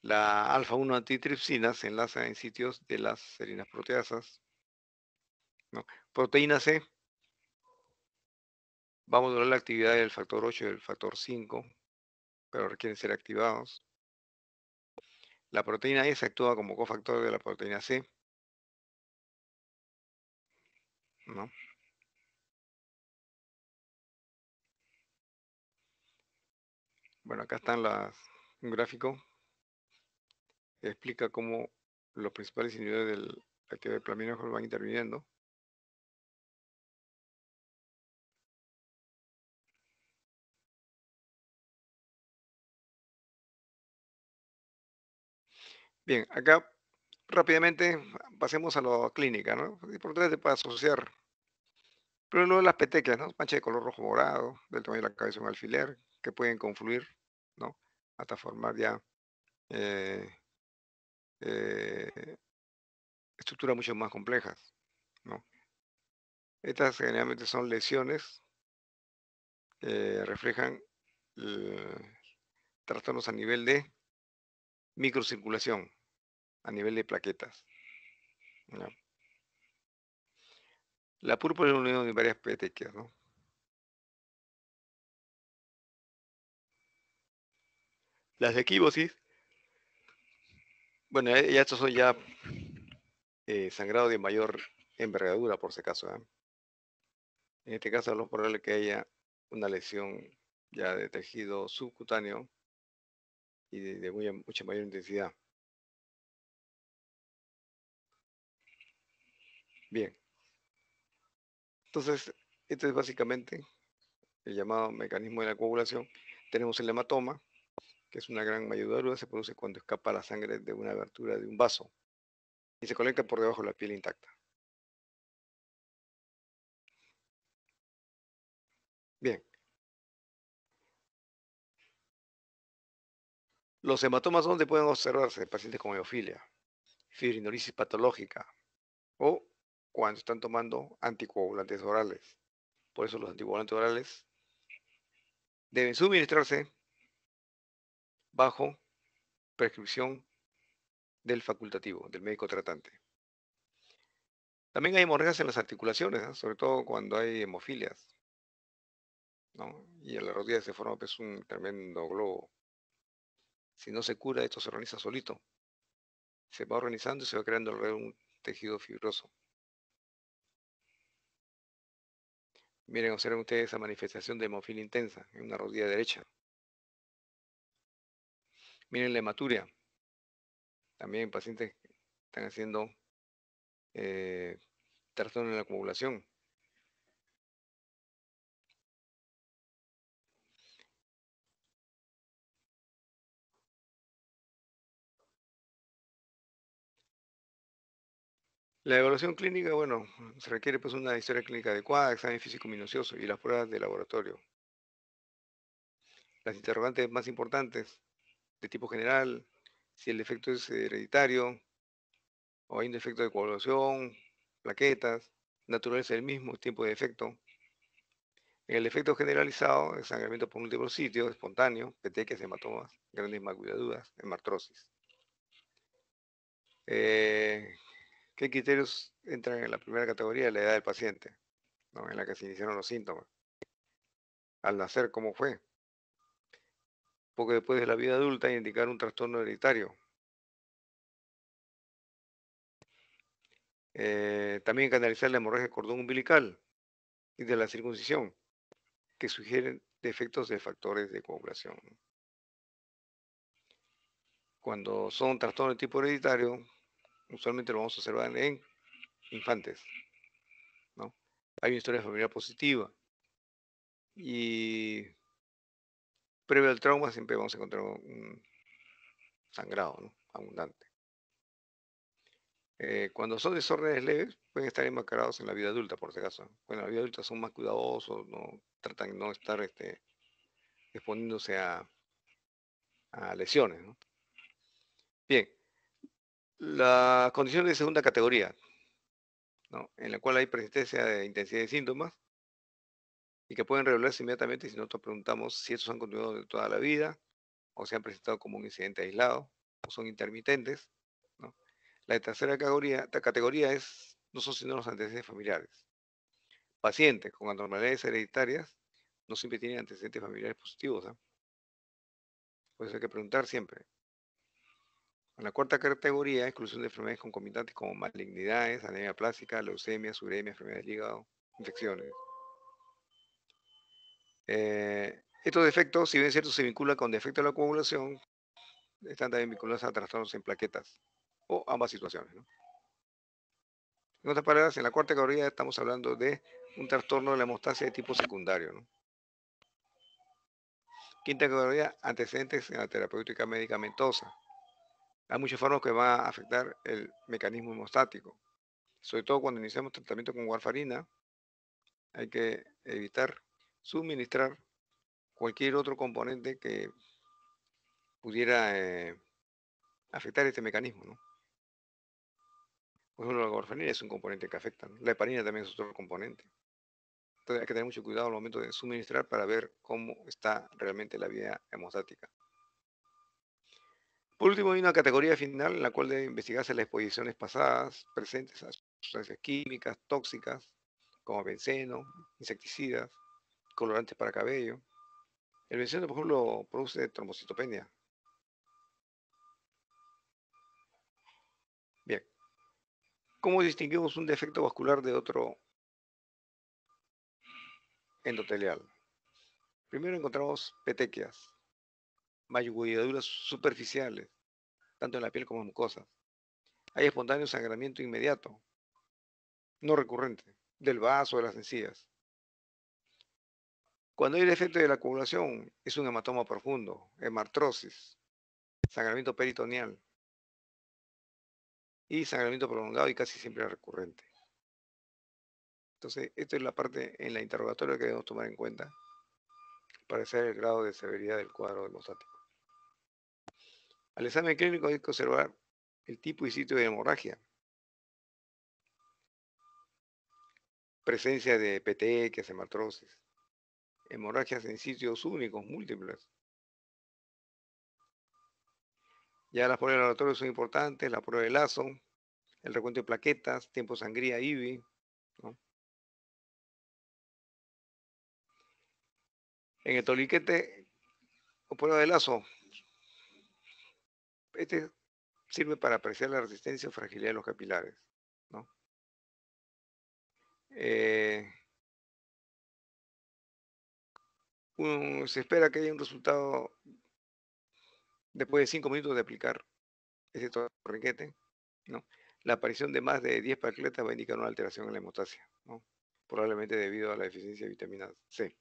Speaker 1: La alfa-1 antitripsina se enlaza en sitios de las serinas proteasas. Proteína C, va a modular la actividad del factor 8 y del factor 5 pero requieren ser activados. La proteína e se actúa como cofactor de la proteína C. ¿No? Bueno, acá están las, un gráfico que explica cómo los principales inhibidores de la de del plamino van interviniendo. Bien, acá rápidamente pasemos a la clínica, ¿no? Importante para asociar. primero las petequias, ¿no? Manchas de color rojo morado, del tamaño de la cabeza un alfiler, que pueden confluir, ¿no? Hasta formar ya eh, eh, estructuras mucho más complejas, ¿no? Estas generalmente son lesiones reflejan eh, trastornos a nivel de microcirculación a nivel de plaquetas. La púrpura es unión de varias petequias, ¿no? Las equivosis, bueno, eh, ya estos son ya eh, sangrado de mayor envergadura, por si acaso. ¿eh? En este caso, lo probable que haya una lesión ya de tejido subcutáneo y de, mucha mayor intensidad. Bien. Entonces, este es básicamente el llamado mecanismo de la coagulación. Tenemos el hematoma, que es una gran mayudadura, se produce cuando escapa la sangre de una abertura de un vaso y se conecta por debajo de la piel intacta. Bien. Los hematomas donde pueden observarse pacientes con hemofilia, fibrinolisis patológica o cuando están tomando anticoagulantes orales. Por eso los anticoagulantes orales deben suministrarse bajo prescripción del facultativo, del médico tratante. También hay hemorragias en las articulaciones, ¿eh? sobre todo cuando hay hemofilias. ¿no? Y en la rodilla se forma pues, un tremendo globo. Si no se cura, esto se organiza solito. Se va organizando y se va creando alrededor un tejido fibroso. Miren, observen ustedes esa manifestación de hemofilia intensa en una rodilla derecha. Miren la hematuria. También pacientes están haciendo eh, en la
Speaker 2: acumulación.
Speaker 1: La evaluación clínica, bueno, se requiere pues una historia clínica adecuada, examen físico minucioso y las pruebas de laboratorio. Las interrogantes más importantes, de tipo general, si el defecto es hereditario o hay un defecto de coagulación, plaquetas, naturaleza del mismo, tiempo de defecto. En el defecto generalizado, el sangramiento por múltiples sitios, espontáneo, petequias, hematomas, grandes maculaduras, hemartrosis. Eh, ¿Qué criterios entran en la primera categoría? La edad del paciente, en la que se iniciaron los síntomas. Al nacer, ¿cómo fue? Porque después de la vida adulta, indicar un trastorno hereditario. Eh, también canalizar la hemorragia del cordón umbilical y de la circuncisión, que sugieren defectos de factores de coagulación. Cuando son trastornos de tipo hereditario, usualmente lo vamos a observar en infantes. Hay una historia familiar positiva. Y previo al trauma siempre vamos a encontrar un sangrado abundante. Eh, cuando son desórdenes leves, pueden estar enmascarados en la vida adulta, por si acaso. Bueno, en la vida adulta son más cuidadosos, no tratan de no estar este, exponiéndose a, lesiones. Bien, la condición de segunda categoría, en la cual hay presencia de intensidad de síntomas y que pueden revelarse inmediatamente si nosotros preguntamos si estos han continuado de toda la vida o se han presentado como un incidente aislado o son intermitentes. La tercera categoría, categoría es, no son sino los antecedentes familiares. Pacientes con anormalidades hereditarias no siempre tienen antecedentes familiares positivos. ¿ah? pues Por eso hay que preguntar siempre. La cuarta categoría, exclusión de enfermedades concomitantes como malignidades, anemia plástica, leucemia, suremia, enfermedad del hígado, infecciones. Eh, estos defectos, si bien cierto, se vinculan con defectos de la coagulación, están también vinculados a trastornos en plaquetas o ambas situaciones. En otras palabras, en la cuarta categoría estamos hablando de un trastorno de la hemostasia de tipo secundario. Quinta categoría, antecedentes en la terapéutica medicamentosa. Hay muchos fármacos que van a afectar el mecanismo hemostático. Sobre todo cuando iniciamos tratamiento con warfarina, hay que evitar suministrar cualquier otro componente que pudiera eh, afectar este mecanismo. Por ejemplo, la warfarina es un componente que afecta. La heparina también es otro componente. Entonces hay que tener mucho cuidado al momento de suministrar para ver cómo está realmente la vía hemostática. Por último, hay una categoría final en la cual debe investigarse las exposiciones pasadas presentes a sustancias químicas tóxicas como benceno, insecticidas, colorantes para cabello. El benceno, por ejemplo, produce trombocitopenia. Bien. ¿Cómo distinguimos un defecto vascular de otro endotelial? Primero encontramos petequias, mayugulladuras superficiales, tanto en la piel como en mucosas. Hay espontáneo sangramiento inmediato, no recurrente, del vaso, de las encías. Cuando hay el efecto de la coagulación, es un hematoma profundo, hemartrosis, sangramiento peritoneal y sangramiento prolongado y casi siempre recurrente. Entonces, esta es la parte en la interrogatoria que debemos tomar en cuenta para saber el grado de severidad del cuadro hemostático. Al examen clínico hay que observar el tipo y sitio de hemorragia. Presencia de PTE, hematrosis. Hemorragias en sitios únicos, múltiples. Ya las pruebas de son importantes, la prueba de lazo, el recuento de plaquetas, tiempo sangría, IBI. En el toliquete o prueba de lazo, este sirve para apreciar la resistencia o fragilidad de los capilares. ¿no? Eh, se espera que haya un resultado después de 5 minutos de aplicar ese torniquete. ¿no? La aparición de más de 10 paracletas va a indicar una alteración en la hemostasia, ¿no? probablemente debido a la deficiencia de vitamina C.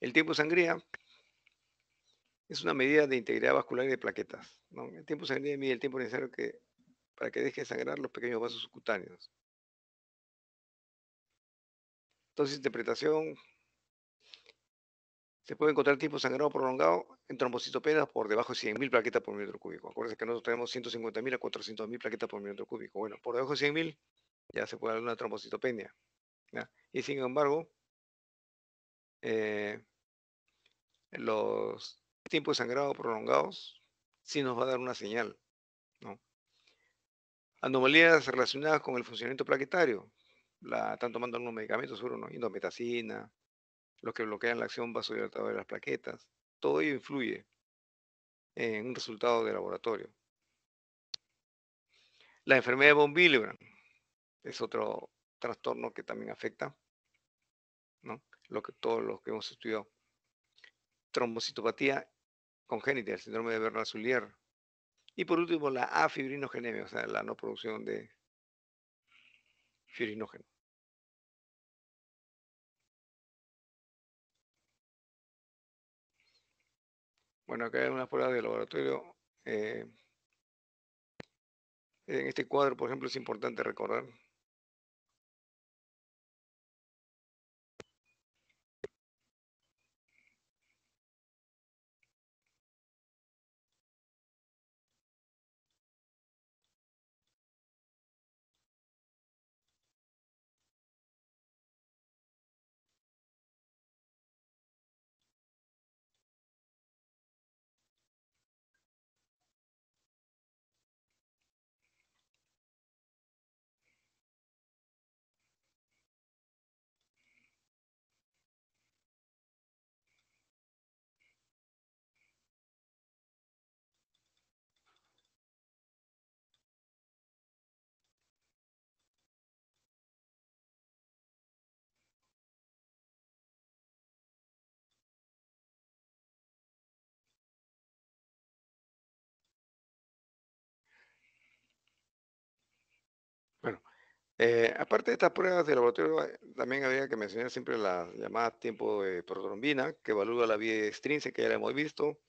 Speaker 1: El tiempo de sangría es una medida de integridad vascular y de plaquetas. El tiempo de sangría mide el tiempo necesario para que deje de sangrar los pequeños vasos subcutáneos. Entonces, interpretación, se puede encontrar de sangrado prolongado en trombocitopenia por debajo de 100.000 plaquetas por metro cúbico. Acuérdense que nosotros tenemos 150.000 a 400.000 plaquetas por metro cúbico. Bueno, por debajo de 100.000 ya se puede dar una trombocitopenia. Y sin embargo, eh, los tiempos de sangrado prolongados, sí nos va a dar una señal. ¿no? Anomalías relacionadas con el funcionamiento plaquetario, la, están tomando algunos medicamentos, seguro, ¿no? Indometacina, los que bloquean la acción vasodilatadora de las plaquetas. Todo ello influye en un resultado de laboratorio. La enfermedad de von es otro trastorno que también afecta lo que, todos los que hemos estudiado. Trombocitopatía congénita, el síndrome de Bernard-Soulier. Y por último, la afibrinogenemia, o sea, la no producción de fibrinógeno.
Speaker 2: Bueno, acá hay unas pruebas de laboratorio. Eh, en este cuadro, por ejemplo, es importante recordar
Speaker 1: Eh, aparte de estas pruebas de laboratorio, eh, también había que mencionar siempre la llamada tiempo de protrombina, que evalúa la vía extrínseca, ya la hemos visto,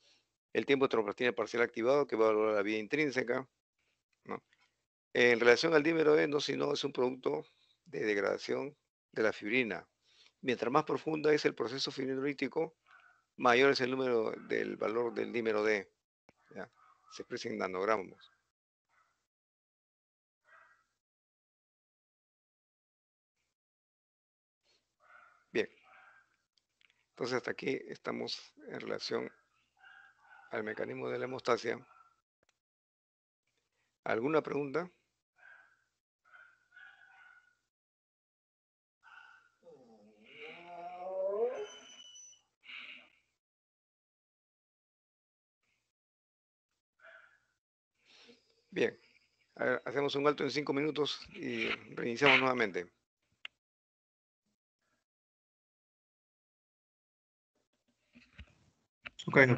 Speaker 1: el tiempo de tromboplastina parcial activado, que evalúa la vía intrínseca. En relación al dímero D, e, no sino es un producto de degradación de la fibrina. Mientras más profunda es el proceso fibrinolítico, mayor es el número del valor del dímero D. Se expresa en nanogramos. Entonces hasta aquí estamos en relación al mecanismo de la hemostasia. ¿Alguna pregunta? Bien, hacemos un alto en cinco minutos y reiniciamos nuevamente.
Speaker 2: 伺いま